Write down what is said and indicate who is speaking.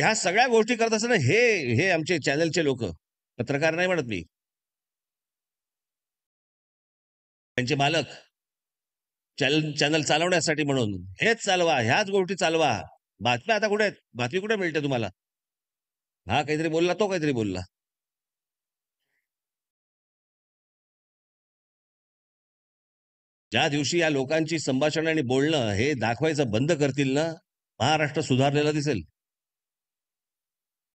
Speaker 1: ह्या सगळ्या गोष्टी करत असताना हे हे आमचे चॅनलचे लोक पत्रकार नाही म्हणत मी त्यांचे मालक चॅनल चॅनल चालवण्यासाठी म्हणून हेच चालवा ह्याच गोष्टी चालवा बातम्या आता कुठे आहेत बातमी कुठे मिळते तुम्हाला हा काहीतरी बोलला तो काहीतरी बोलला ज्या दिवशी या लोकांची संभाषण आणि बोलणं हे दाखवायचं बंद करतील ना महाराष्ट्र सुधारलेला दिसेल